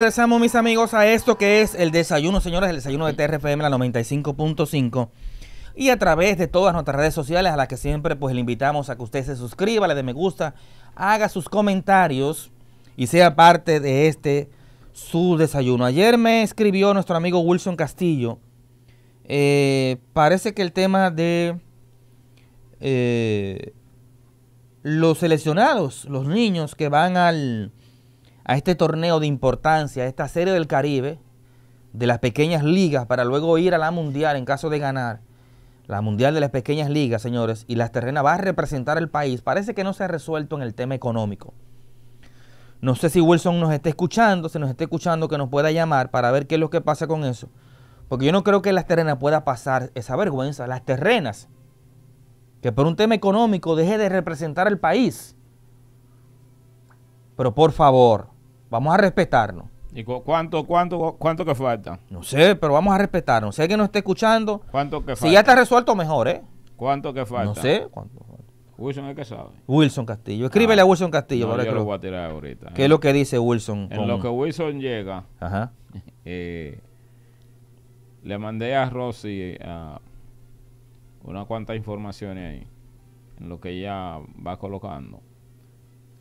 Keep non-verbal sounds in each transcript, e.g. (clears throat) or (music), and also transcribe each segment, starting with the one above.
Regresamos mis amigos a esto que es el desayuno, señores, el desayuno de TRFM la 95.5 y a través de todas nuestras redes sociales a las que siempre pues le invitamos a que usted se suscriba, le dé me gusta, haga sus comentarios y sea parte de este su desayuno. Ayer me escribió nuestro amigo Wilson Castillo, eh, parece que el tema de eh, los seleccionados, los niños que van al a este torneo de importancia, a esta serie del Caribe, de las pequeñas ligas, para luego ir a la mundial en caso de ganar. La mundial de las pequeñas ligas, señores, y las terrenas va a representar el país. Parece que no se ha resuelto en el tema económico. No sé si Wilson nos está escuchando, se nos está escuchando, que nos pueda llamar para ver qué es lo que pasa con eso. Porque yo no creo que las terrenas pueda pasar esa vergüenza. Las terrenas, que por un tema económico deje de representar al país. Pero por favor, Vamos a respetarnos. ¿Y cuánto, cuánto, cuánto que falta? No sé, pero vamos a respetarnos. Sé que nos está escuchando. ¿Cuánto que falta? Si ya está resuelto, mejor, ¿eh? ¿Cuánto que falta? No sé. Wilson es que sabe. Wilson Castillo. Escríbele ah, a Wilson Castillo. que lo voy a tirar ahorita. ¿Qué es lo que dice Wilson? En lo que Wilson llega, (laughs) eh, le mandé a Rosy eh, una unas cuantas informaciones ahí, en lo que ella va colocando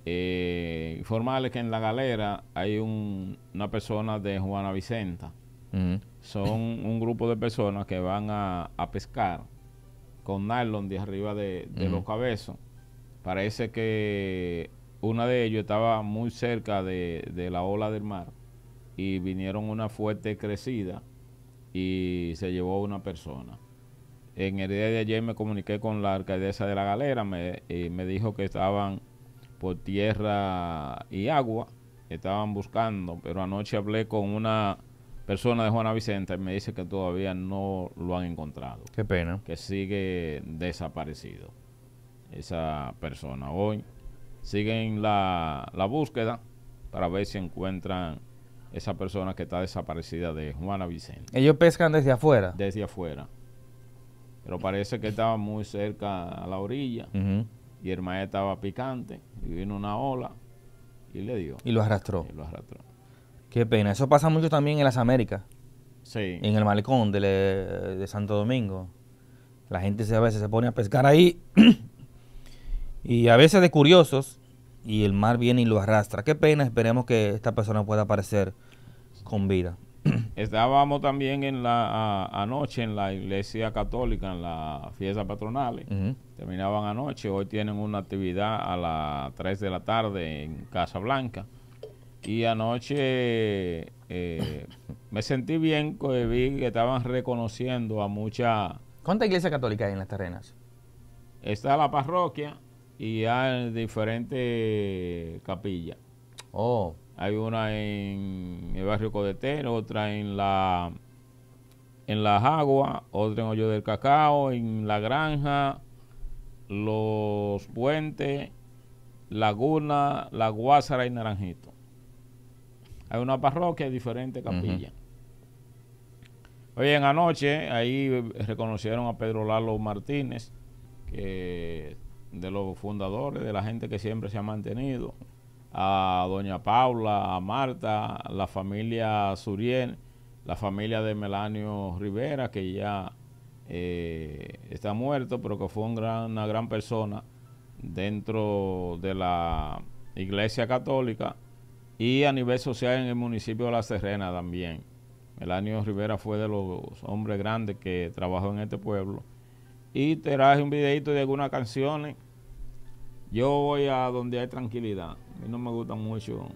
eh, informarles que en la galera hay una persona de Juana Vicenta. Son un grupo de personas que van a, pescar con nylon de arriba de, los cabezos. Parece que una de ellos estaba muy cerca de, la ola del mar y vinieron una fuerte crecida y se llevó una persona. En el día de ayer me comuniqué con la alcaldesa de la galera, y eh, me dijo que estaban por tierra y agua. Estaban buscando, pero anoche hablé con una persona de Juana Vicente y me dice que todavía no lo han encontrado. Qué pena. Que sigue desaparecido esa persona. Hoy siguen la, búsqueda para ver si encuentran esa persona que está desaparecida de Juana Vicente. Ellos pescan desde afuera. Desde afuera. Pero parece que estaba muy cerca a la orilla y el maestro estaba picante y vino una ola y le dio. Y lo arrastró. Y lo arrastró. Qué pena. Eso pasa mucho también en las Américas. Sí. En el malecón de, Santo Domingo. La gente a veces se pone a pescar ahí (clears throat) y a veces de curiosos y el mar viene y lo arrastra. Qué pena, esperemos que esta persona pueda aparecer con vida. (clears throat) Estábamos también en la anoche en la iglesia católica, en la fiesta patronal. Terminaban anoche. Hoy tienen una actividad a las 3 de la tarde en Casa Blanca. Y anoche eh, (clears throat) me sentí bien que vi que estaban reconociendo a mucha ¿cuánta iglesia católica hay en las terrenas? Está la parroquia y hay diferentes capillas. Oh, hay una en el barrio Codetero, otra en la en las aguas, otra en Hoyo del Cacao, en la granja, los puentes, Laguna, La Guásara y Naranjito. Hay una parroquia, diferentes capillas. Hoy en anoche ahí reconocieron a Pedro Lalo Martínez, de los fundadores, de la gente que siempre se ha mantenido, a doña Paula, a Marta, la familia Suriel, la familia de Melanio Rivera, que ya eh, está muerto, pero que fue una gran persona dentro de la Iglesia Católica y a nivel social en el municipio de La Serena también. Melanio Rivera fue de los hombres grandes que trabajó en este pueblo. Y te traje un videito de algunas canciones yo voy a donde hay tranquilidad. A mí no me gusta mucho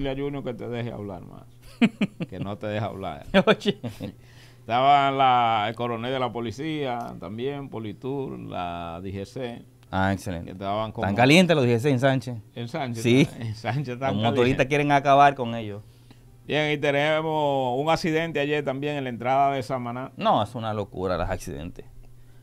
dile a que te deje hablar más. (laughs) que no te deja hablar. (laughs) Estaba la, el coronel de la policía, también, Politur, la DGC. Ah, excelente. Estaban Tan calientes los DGC en Sánchez. En Sánchez. Sí. en Sánchez Los motoristas quieren acabar con ellos. Bien, y tenemos un accidente ayer también en la entrada de Samaná. No, es una locura los accidentes.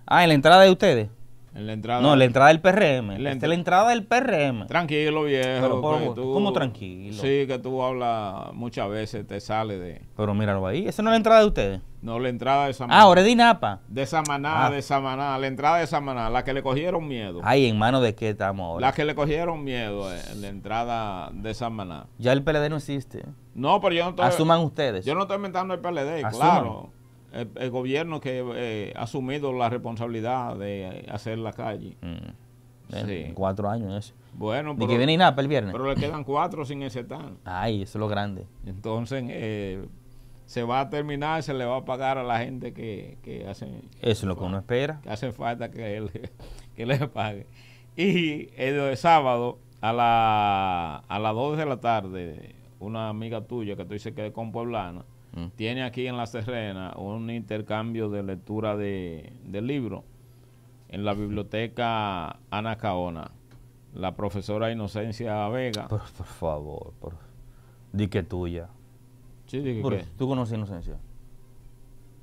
Ah, en la entrada de ustedes entrada. No, la entrada del PRM. la, entrada del PRM. Tranquilo, viejo. como ¿Cómo tranquilo? Sí, que tú hablas muchas veces, te sale de. Pero míralo ahí. ¿Esa no es la entrada de ustedes? No, la entrada de Samaná. Ah, ahora es de Inapa. De Samaná, ah. de Samaná. La entrada de Samaná, la que le cogieron miedo. Ay, ¿en mano de qué estamos ahora? La que le cogieron miedo, eh, en la entrada de Samaná. Ya el PLD no existe. No, pero yo no estoy. Asuman ustedes. Yo no estoy inventando el PLD, claro el, gobierno que eh, ha asumido la responsabilidad de hacer la calle. Mm. Eh, sí. Cuatro años eso. Bueno, pero, viene nada el viernes. Pero le quedan cuatro sin ese tan. Ay, eso es lo grande. Entonces, eh, se va a terminar, se le va a pagar a la gente que, que hace... Eso es lo que uno espera. Que hace falta que él (laughs) que le pague. Y el sábado a, la, a las dos de la tarde, una amiga tuya que tú dices que es con Pueblana, Mm. Tiene aquí en La Serrena un intercambio de lectura de, libro libros en la biblioteca Ana Caona. La profesora Inocencia Vega. Pero por favor, di que tuya. Sí, di que, ¿Tú conoces a Inocencia?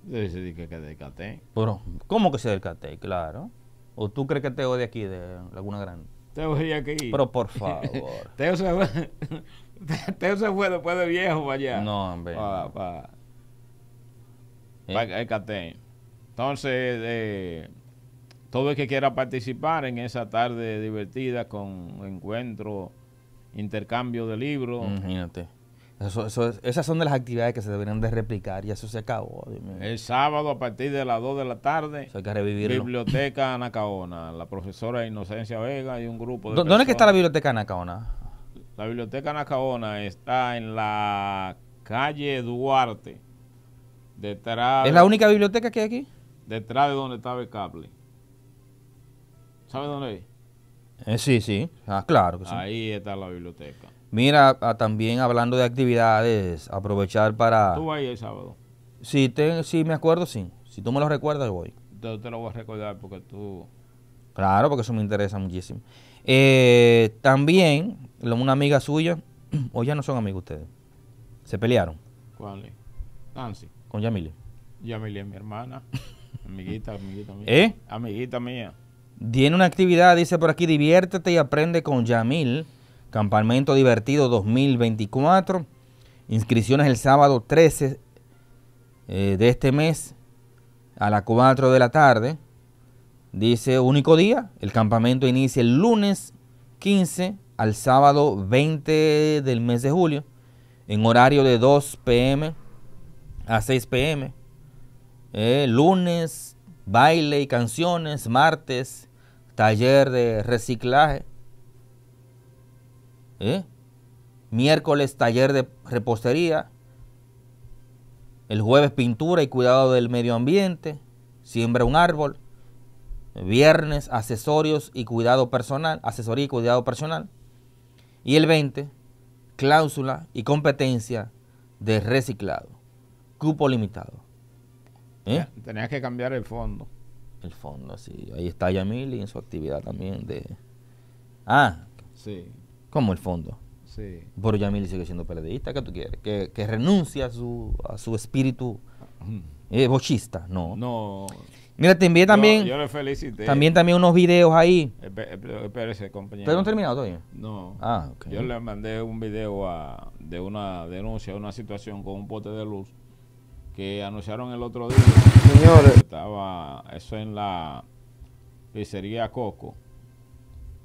Debe di que, que Cate. Pero, ¿cómo que sea del Cate? Claro. ¿O tú crees que te de aquí, de Laguna Grande? Te de aquí. Pero por favor. (laughs) Teo (laughs) Teo se fue después de viejo para allá. No, hombre. Para, el eh. eh, catén. Entonces, eh, todo el que quiera participar en esa tarde divertida con encuentro, intercambio de libros. Imagínate. esas son de las actividades que se deberían de replicar y eso se acabó. El sábado a partir de las 2 de la tarde, hay que revivirlo. Biblioteca Anacaona, la profesora Inocencia Vega y un grupo de... ¿Dónde es que está la Biblioteca Anacaona? La biblioteca Nacaona está en la calle Duarte. Detrás. ¿Es la única biblioteca que hay aquí? Detrás de donde estaba el cable. ¿Sabes dónde es? Eh, sí, sí. Ah, claro que sí. Ahí está la biblioteca. Mira, ah, también hablando de actividades, aprovechar para... ¿Tú vas ahí el sábado? Sí, me acuerdo, sí. Si tú me lo recuerdas, voy. Yo te lo voy a recordar porque tú... Claro, porque eso me interesa muchísimo. Eh, también una amiga suya, (clears throat) o ya no son amigos ustedes, se pelearon. ¿Cuál Nancy. Con Yamile. Yamile es mi hermana, (laughs) amiguita, amiguita mía. ¿Eh? Amiguita mía. Tiene una actividad, dice por aquí, diviértete y aprende con Yamil. Campamento Divertido 2024. Inscripciones el sábado 13 eh, de este mes a las 4 de la tarde. Dice único día. El campamento inicia el lunes 15 al sábado 20 del mes de julio, en horario de 2 pm a 6 pm. Eh, lunes, baile y canciones, martes, taller de reciclaje. Eh, miércoles, taller de repostería. El jueves, pintura y cuidado del medio ambiente. Siembra un árbol. Viernes, accesorios y cuidado personal. Asesoría y cuidado personal. Y el 20, cláusula y competencia de reciclado. Cupo limitado. ¿Eh? Tenías que cambiar el fondo. El fondo, sí. Ahí está Yamili en su actividad también de... Ah. Sí. ¿Cómo el fondo? Sí. Pero Yamili sigue siendo periodista, ¿Qué tú quieres? ¿Que, que renuncie a su, a su espíritu eh, bochista? No. No. Mira, te envié también. También, también unos videos ahí. Espérese, eh, eh, compañero. no terminado todavía? No. Ah, Yo le mandé un video de una denuncia, una situación con un pote de luz que anunciaron el otro día. Señores. Estaba eso en la pizzería Coco.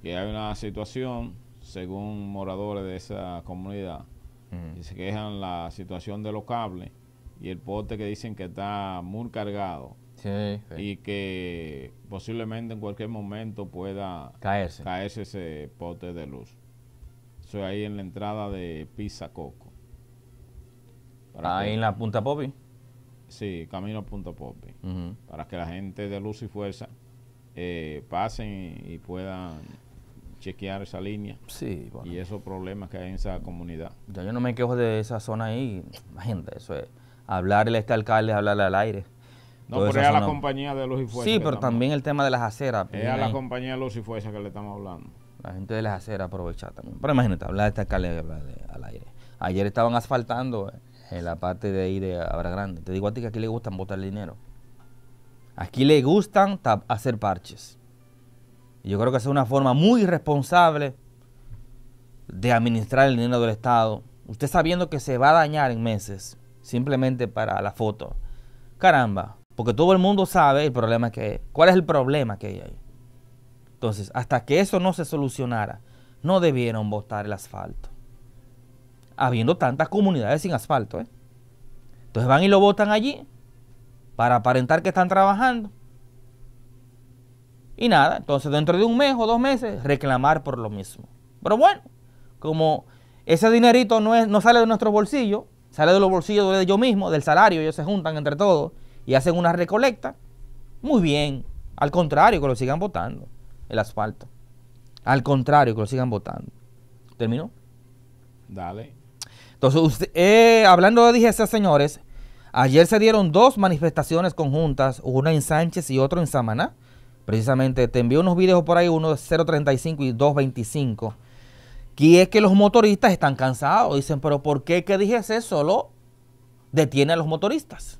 Que hay una situación, según moradores de esa comunidad, que se quejan la situación de los cables y el pote que dicen que está muy cargado y que posiblemente en cualquier momento pueda caerse, ese pote de luz. Eso ahí en la entrada de Pisa Coco. Ahí en la Punta Popi. Sí, camino a Punta Popi. Para que la gente de Luz y Fuerza eh, pasen y puedan chequear esa línea y esos problemas que hay en esa comunidad. yo no me quejo de esa zona ahí, gente, eso es hablarle a este alcalde, hablarle al aire. No, pero es a la compañía de luz y fuerza Sí, pero también el tema de las aceras. Es a la compañía de luz y fuerza que le estamos hablando. La gente de las aceras aprovecha también. Pero imagínate, hablar de esta calle al aire. Ayer estaban asfaltando eh, en la parte de ahí de Abra Grande. Te digo a ti que aquí le gustan botar el dinero. Aquí le gustan hacer parches. Y yo creo que esa es una forma muy irresponsable de administrar el dinero del Estado. Usted sabiendo que se va a dañar en meses, simplemente para la foto. Caramba, porque todo el mundo sabe el problema que cuál es el problema que hay ahí. Entonces, hasta que eso no se solucionara, no debieron votar el asfalto. Habiendo tantas comunidades sin asfalto, ¿eh? Entonces van y lo votan allí para aparentar que están trabajando. Y nada, entonces dentro de un mes o dos meses reclamar por lo mismo. Pero bueno, como ese dinerito no, es, no sale de nuestro bolsillo, sale de los bolsillos de yo mismo, del salario, ellos se juntan entre todos y hacen una recolecta, muy bien. Al contrario, que lo sigan votando el asfalto. Al contrario, que lo sigan votando. ¿Terminó? Dale. Entonces, eh, hablando de DGC, señores, ayer se dieron dos manifestaciones conjuntas, una en Sánchez y otra en Samaná. Precisamente, te envío unos videos por ahí, uno de 0.35 y 2.25. Y es que los motoristas están cansados. Dicen, pero ¿por qué que DGC solo detiene a los motoristas?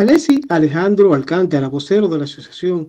Alessi Alejandro Alcántara, vocero de la asociación,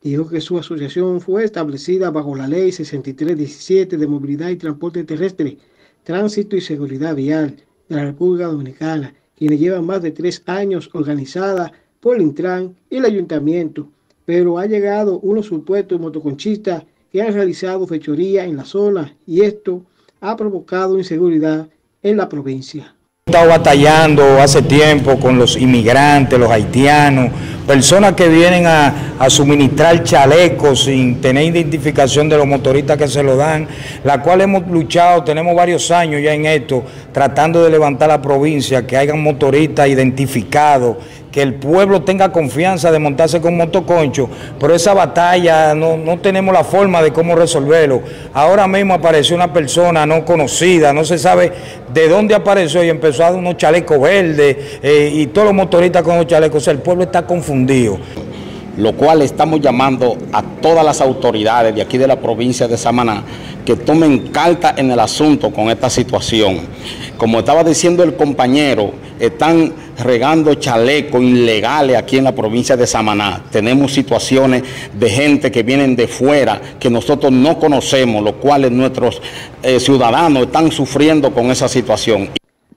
dijo que su asociación fue establecida bajo la Ley 6317 de Movilidad y Transporte Terrestre, Tránsito y Seguridad Vial de la República Dominicana, quienes llevan más de tres años organizada por el Intran y el Ayuntamiento, pero ha llegado unos supuestos motoconchistas que han realizado fechoría en la zona y esto ha provocado inseguridad en la provincia estado batallando hace tiempo con los inmigrantes, los haitianos, personas que vienen a, a, suministrar chalecos sin tener identificación de los motoristas que se lo dan, la cual hemos luchado, tenemos varios años ya en esto, tratando de levantar la provincia, que hayan motoristas identificados, que el pueblo tenga confianza de montarse con motoconcho, pero esa batalla no, tenemos la forma de cómo resolverlo. Ahora mismo apareció una persona no conocida, no se sabe de dónde apareció y empezó a dar unos chalecos verdes eh, y todos los motoristas con los chalecos, o sea, el pueblo está confundido lo cual estamos llamando a todas las autoridades de aquí de la provincia de Samaná que tomen carta en el asunto con esta situación. Como estaba diciendo el compañero, están regando chalecos ilegales aquí en la provincia de Samaná. Tenemos situaciones de gente que vienen de fuera que nosotros no conocemos, los cuales nuestros eh, ciudadanos están sufriendo con esa situación.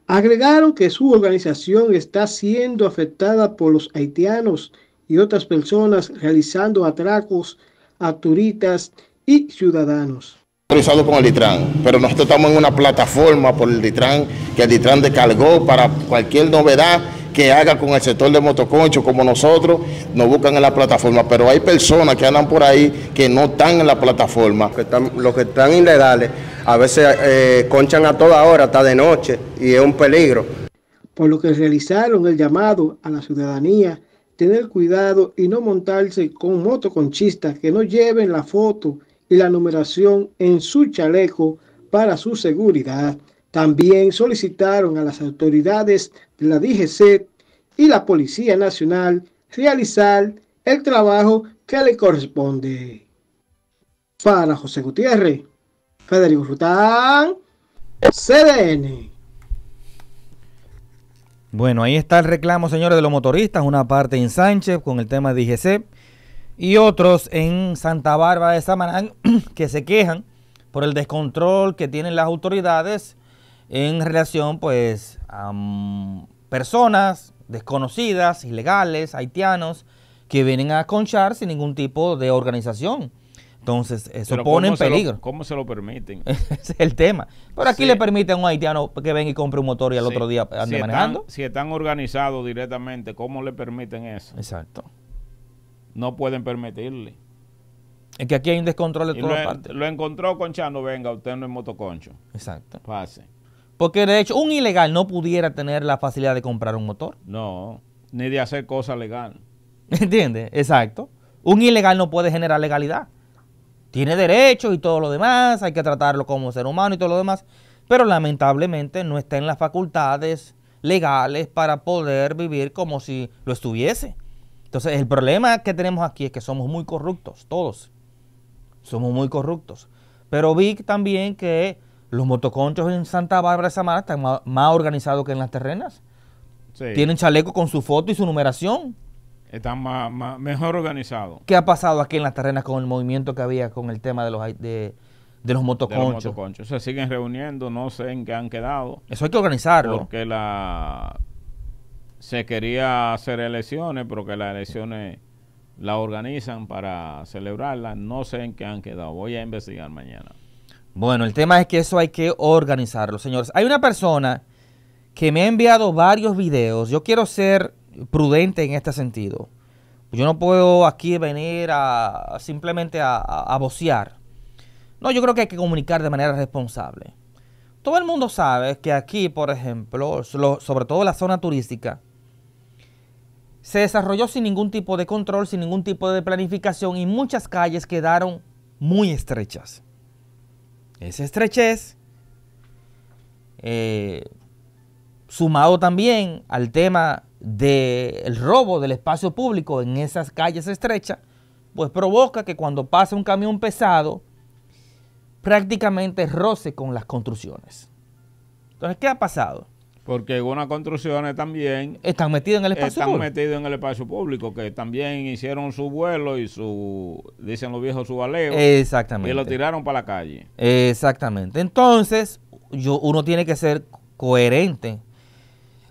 Agregaron que su organización está siendo afectada por los haitianos y otras personas realizando atracos a turistas y ciudadanos. Autorizado con el DITRAN, pero nosotros estamos en una plataforma por el DITRAN que el DITRAN descargó para cualquier novedad que haga con el sector de motoconcho como nosotros, nos buscan en la plataforma, pero hay personas que andan por ahí que no están en la plataforma. Los que están, los que están ilegales a veces eh, conchan a toda hora, hasta de noche, y es un peligro. Por lo que realizaron el llamado a la ciudadanía tener cuidado y no montarse con motoconchistas que no lleven la foto y la numeración en su chaleco para su seguridad. También solicitaron a las autoridades de la DGC y la Policía Nacional realizar el trabajo que le corresponde. Para José Gutiérrez, Federico Rután, CDN. Bueno, ahí está el reclamo, señores, de los motoristas, una parte en Sánchez con el tema de IGC y otros en Santa Bárbara de Samaná (clears throat) que se quejan por el descontrol que tienen las autoridades en relación pues a mm, personas desconocidas, ilegales, haitianos que vienen a conchar sin ningún tipo de organización. Entonces, eso eh, pone en peligro. ¿Cómo se lo permiten? (laughs) Ese es el tema. Pero aquí le permiten a un haitiano que venga y compre un motor y al otro día ande manejando. si están organizados directamente, ¿cómo le permiten eso? Exacto. No pueden permitirle. Es que aquí hay un descontrol de todas lo, partes. Lo encontró Conchando, venga, usted no es motoconcho. Exacto. Pase. Porque de hecho, un ilegal no pudiera tener la facilidad de comprar un motor. No, ni de hacer cosas legales. (laughs) ¿Entiendes? Exacto. Un ilegal no puede generar legalidad tiene derechos y todo lo demás, hay que tratarlo como ser humano y todo lo demás, pero lamentablemente no está en las facultades legales para poder vivir como si lo estuviese. Entonces el problema que tenemos aquí es que somos muy corruptos, todos. Somos muy corruptos. Pero vi también que los motoconchos en Santa Bárbara de Samara están más organizados que en las terrenas. Tienen chaleco con su foto y su numeración. Están más, mejor organizados. ¿Qué ha pasado aquí en las terrenas con el movimiento que había con el tema de los de, los motoconchos? Se siguen reuniendo, no sé en qué han quedado. Eso hay que organizarlo. Porque la se quería hacer elecciones, pero que las elecciones la organizan para celebrarlas. No sé en qué han quedado. Voy a investigar mañana. Bueno, el tema es que eso hay que organizarlo, señores. Hay una persona que me ha enviado varios videos. Yo quiero ser prudente en este sentido. Yo no puedo aquí venir a, simplemente a, a, No, yo creo que hay que comunicar de manera responsable. Todo el mundo sabe que aquí, por ejemplo, sobre todo la zona turística, se desarrolló sin ningún tipo de control, sin ningún tipo de planificación y muchas calles quedaron muy estrechas. Esa estrechez, eh, sumado también al tema del robo del espacio público en esas calles estrechas, pues provoca que cuando pasa un camión pesado, prácticamente roce con las construcciones. Entonces, ¿qué ha pasado? Porque algunas construcciones también... Están metidas en el espacio público. Están metidas en el espacio público, que también hicieron su vuelo y su, dicen los viejos, su baleo. Exactamente. Y lo tiraron para la calle. Exactamente. Entonces, yo, uno tiene que ser coherente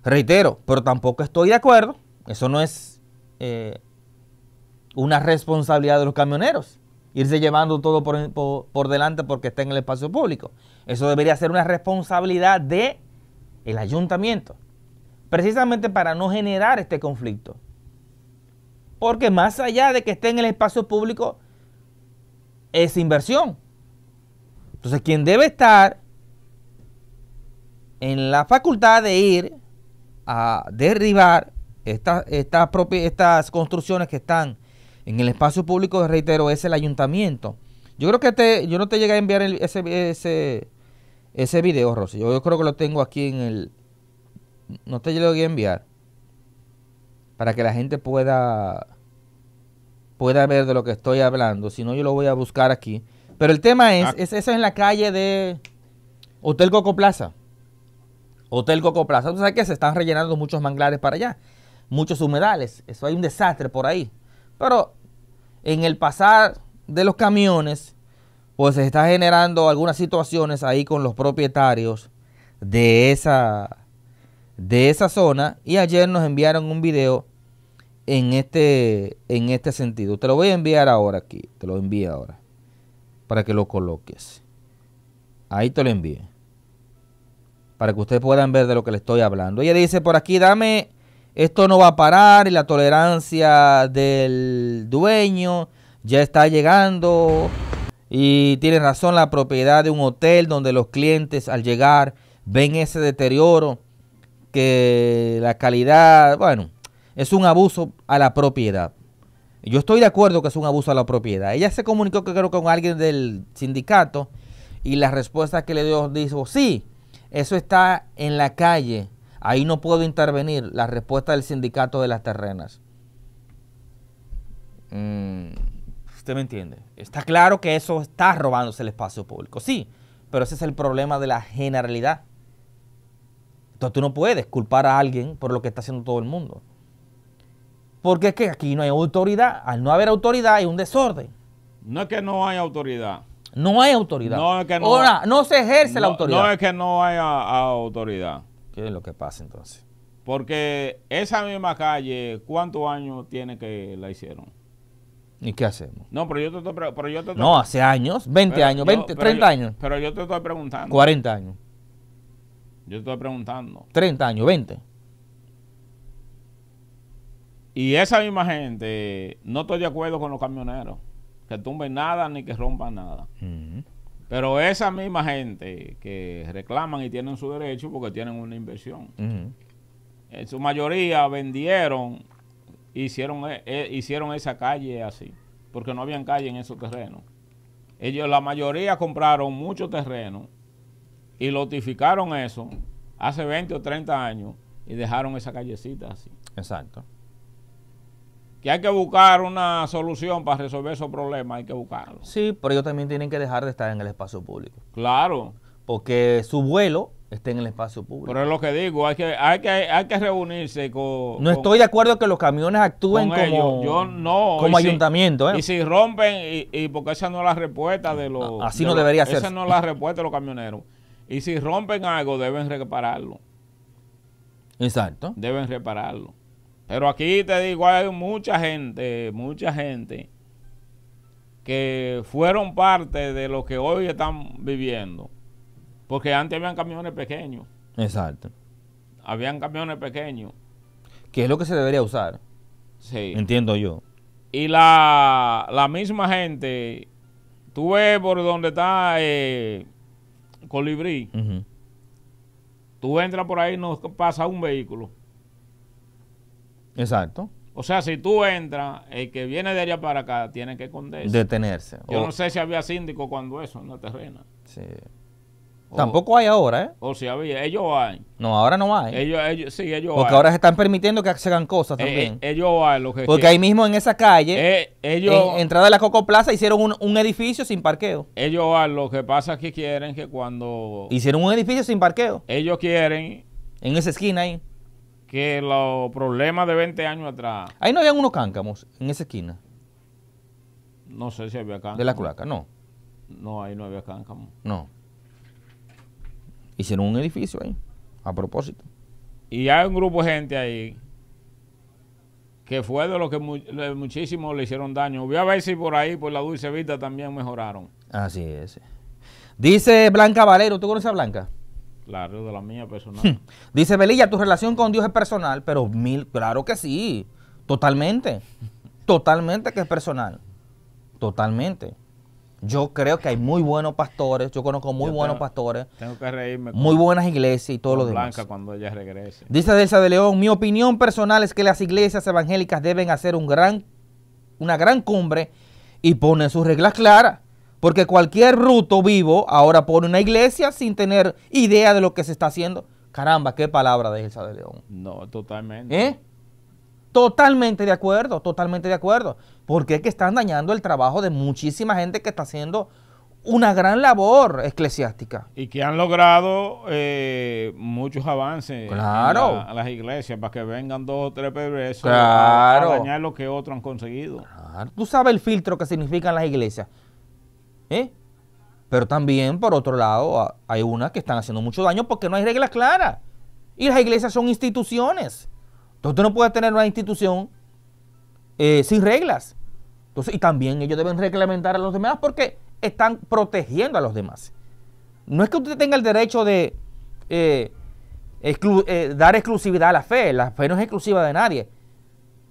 Reitero, pero tampoco estoy de acuerdo. Eso no es eh, una responsabilidad de los camioneros. Irse llevando todo por, delante porque está en el espacio público. Eso debería ser una responsabilidad de ayuntamiento. Precisamente para no generar este conflicto. Porque más allá de que esté en el espacio público, es inversión. Entonces, quien debe estar en la facultad de ir a derribar estas estas construcciones que están en el espacio público, reitero, es el ayuntamiento. Yo creo que te, yo no te llegué a enviar el, ese, ese, ese video, Yo, creo que lo tengo aquí en el... No te llegué a enviar. Para que la gente pueda, pueda ver de lo que estoy hablando. Si no, yo lo voy a buscar aquí. Pero el tema es, ah. es eso es en la calle de Hotel Coco Plaza. Hotel Coco Plaza. ¿Tú sabes qué? Se están rellenando muchos manglares para allá, muchos humedales. Eso hay un desastre por ahí. Pero en el pasar de los camiones, pues se está generando algunas situaciones ahí con los propietarios de esa, de esa zona. Y ayer nos enviaron un video en este, en este sentido. Te lo voy a enviar ahora aquí. Te lo envío ahora. Para que lo coloques. Ahí te lo envío para que ustedes puedan ver de lo que le estoy hablando. Ella dice por aquí, dame, esto no va a parar y la tolerancia del dueño ya está llegando. Y tiene razón la propiedad de un hotel donde los clientes al llegar ven ese deterioro, que la calidad, bueno, es un abuso a la propiedad. Yo estoy de acuerdo que es un abuso a la propiedad. Ella se comunicó creo con alguien del sindicato y la respuesta que le dio dijo, sí, eso está en la calle, ahí no puedo intervenir, la respuesta del sindicato de las terrenas. Mm, usted me entiende. Está claro que eso está robándose el espacio público, sí, pero ese es el problema de la generalidad. Entonces tú no puedes culpar a alguien por lo que está haciendo todo el mundo. Porque es que aquí no hay autoridad. Al no haber autoridad hay un desorden. No es que no hay autoridad. No hay autoridad. No que no, Ahora, no se ejerce la autoridad. No es que no haya ah, autoridad. ¿Qué es lo que pasa entonces? Porque esa misma calle, ¿cuántos años tiene que la hicieron? ¿Y qué hacemos? No, pero yo te estoy preguntando. No, hace años, 20 años, 20, 30 años. Pero yo te estoy preguntando. 40 años. Yo te estoy preguntando. 30 años, 20. Y esa misma gente, no estoy de acuerdo con los camioneros que tumbe nada ni que rompa nada. Pero esa misma gente que reclaman y tienen su derecho porque tienen una inversión. En su mayoría vendieron, hicieron, e, e, hicieron esa calle así, porque no habían calle en esos terrenos. Ellos, la mayoría compraron mucho terreno y lotificaron eso hace 20 o 30 años y dejaron esa callecita así. Exacto que hay que buscar una solución para resolver esos problemas, hay que buscarlo. Sí, pero ellos también tienen que dejar de estar en el espacio público. Claro. Porque su vuelo está en el espacio público. Pero es lo que digo, hay que, hay que, hay que reunirse con... No estoy de acuerdo que los camiones actúen como, Yo no, como ayuntamiento. eh. Y si rompen, y, porque esa no es la respuesta de los... Así no debería ser. Esa no es la respuesta de los camioneros. Y si rompen algo, deben repararlo. Exacto. Deben repararlo. Pero aquí te digo, hay mucha gente, mucha gente que fueron parte de lo que hoy están viviendo. Porque antes habían camiones pequeños. Exacto. Habían camiones pequeños. Que es lo que se debería usar. Sí. Entiendo yo. Y la, misma gente, tú ves por donde está eh, Colibrí, tú entras por ahí y nos pasa un vehículo. Exacto. O sea, si tú entras, el que viene de allá para acá tiene que Detenerse. Yo no sé si había síndico cuando eso, en la terrena. Sí. Tampoco hay ahora, ¿eh? O si había, ellos hay. No, ahora no hay. Ellos, ellos sí, ellos Porque ahora se están permitiendo que hagan cosas eh, también. Eh, ellos van, lo que Porque ahí mismo en esa calle, eh, ellos, en, entrada de la Coco Plaza, hicieron un, un, edificio sin parqueo. Ellos van, lo que pasa es que quieren que cuando... Hicieron un edificio sin parqueo. Ellos quieren... En esa esquina ahí que los problemas de 20 años atrás. Ahí no había unos cáncamos en esa esquina. No sé si había cáncamos. De la cloaca, no. No, ahí no había cáncamos. No. Hicieron un edificio ahí, a propósito. Y hay un grupo de gente ahí que fue de los que muchísimos le hicieron daño. Voy a ver si por ahí, por la Dulce Vista, también mejoraron. Así es. Dice Blanca Valero, ¿tú conoces a Blanca? Claro, de la mía personal. Hmm. Dice Belilla, tu relación con Dios es personal, pero mil, claro que sí, totalmente. Totalmente que es personal. Totalmente. Yo creo que hay muy buenos pastores, yo conozco muy buenos pastores. Tengo que reírme. muy buenas iglesias y todo lo demás. Blanca cuando ella regrese. Dice Delsa de León, mi opinión personal es que las iglesias evangélicas deben hacer una gran cumbre y poner sus reglas claras. Porque cualquier ruto vivo ahora pone una iglesia sin tener idea de lo que se está haciendo. Caramba, qué palabra de Elsa de León. No, totalmente. ¿Eh? Totalmente de acuerdo, totalmente de acuerdo. Porque es que están dañando el trabajo de muchísima gente que está haciendo una gran labor eclesiástica. Y que han logrado eh, muchos avances claro. a las iglesias para que vengan dos o tres perversos a, dañar lo que otros han conseguido. Tú sabes el filtro que significan las iglesias. ¿Eh? Pero también, por otro lado, hay unas que están haciendo mucho daño porque no hay reglas claras. Y las iglesias son instituciones. Entonces no puedes tener una institución eh, sin reglas. Entonces, y también ellos deben reglamentar a los demás porque están protegiendo a los demás. No es que usted tenga el derecho de eh, dar exclusividad a la fe. La fe no es exclusiva de nadie.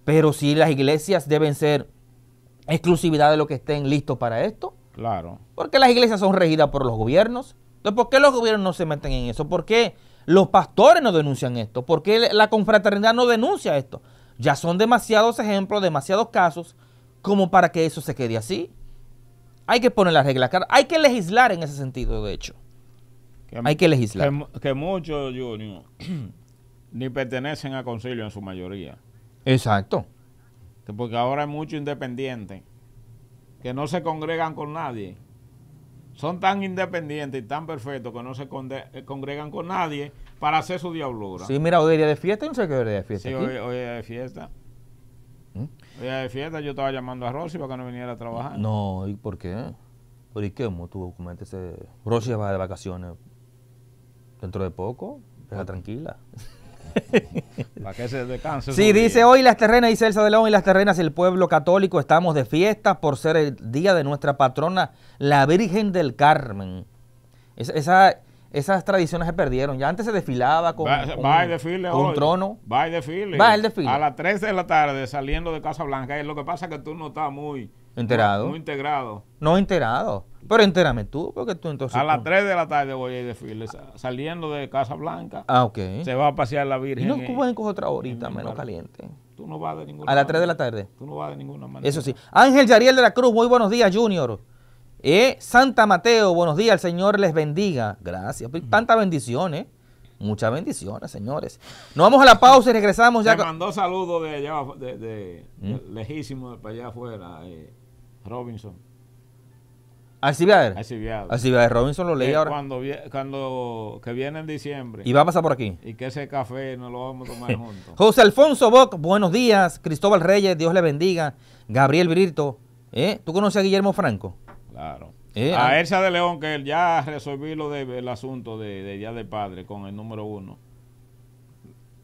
Pero si las iglesias deben ser exclusividad de lo que estén listos para esto. Claro. Porque las iglesias son regidas por los gobiernos. Entonces, ¿por qué los gobiernos no se meten en eso? ¿Por qué los pastores no denuncian esto? ¿Por qué la confraternidad no denuncia esto? Ya son demasiados ejemplos, demasiados casos, como para que eso se quede así. Hay que poner las reglas claras. Hay que legislar en ese sentido, de hecho. hay que legislar. Que, muchos, Junior, (clears throat) ni pertenecen a concilio en su mayoría. Exacto. Porque ahora hay mucho independiente que no se congregan con nadie. Son tan independientes y tan perfectos que no se eh, congregan con nadie para hacer su diablura. Sí, mira, hoy día de fiesta y no sé qué día de fiesta. Sí, hoy, hoy día de fiesta. ¿Mm? Hoy día de fiesta yo estaba llamando a Rosy para que no viniera a trabajar. No, ¿y por qué? ¿Por qué? ¿Cómo tú Rosy va de vacaciones dentro de poco, deja tranquila. Para que se descanse. Sí, dice hoy las terrenas, y Celsa de León, y las terrenas, el pueblo católico, estamos de fiesta por ser el día de nuestra patrona, la Virgen del Carmen. esas tradiciones se perdieron. Ya antes se desfilaba con, un trono. Va el desfile. A las 13 de la tarde saliendo de Casa Blanca. Y lo que pasa es que tú no estás muy Enterado. No, integrado. No enterado. Pero entérame tú, porque tú entonces. A las 3 de la tarde voy a ir de saliendo de Casa Blanca. Ah, ok. Se va a pasear la Virgen. ¿Y no pueden coger otra horita menos caliente. Tú no vas de ninguna manera. A las 3 de la tarde. Tú no vas de ninguna manera. Eso sí. Ángel Yariel de la Cruz, muy buenos días, Junior. Eh, Santa Mateo, buenos días, el Señor les bendiga. Gracias. Mm. Tantas bendiciones. Muchas bendiciones, señores. Nos vamos a la pausa y regresamos ya. Me mandó saludos de allá, de, de, mm. lejísimo, de para allá afuera. Eh. Robinson. Alcibiades. Alcibiades. Robinson lo leí ahora. Cuando, que viene en diciembre. Y va a pasar por aquí. Y que ese café no lo vamos a tomar (laughs) juntos. José Alfonso Bock, buenos días. Cristóbal Reyes, Dios le bendiga. Gabriel Brito. ¿eh? ¿Tú conoces a Guillermo Franco? Claro. ¿Eh? a Elsa de León, que él ya resolví lo del asunto de, de Día del Padre con el número uno.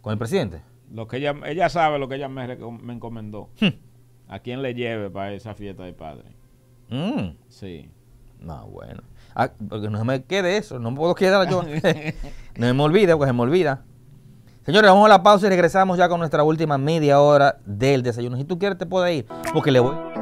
¿Con el presidente? Lo que ella, ella sabe lo que ella me, me encomendó. Hm a quién le lleve para esa fiesta de padre. Mm. Sí. No, bueno. Ah, porque no me quede eso, no puedo quedar yo. (laughs) no me olvida, porque se me olvida. Señores, vamos a la pausa y regresamos ya con nuestra última media hora del desayuno. Si tú quieres, te puedes ir, porque le voy.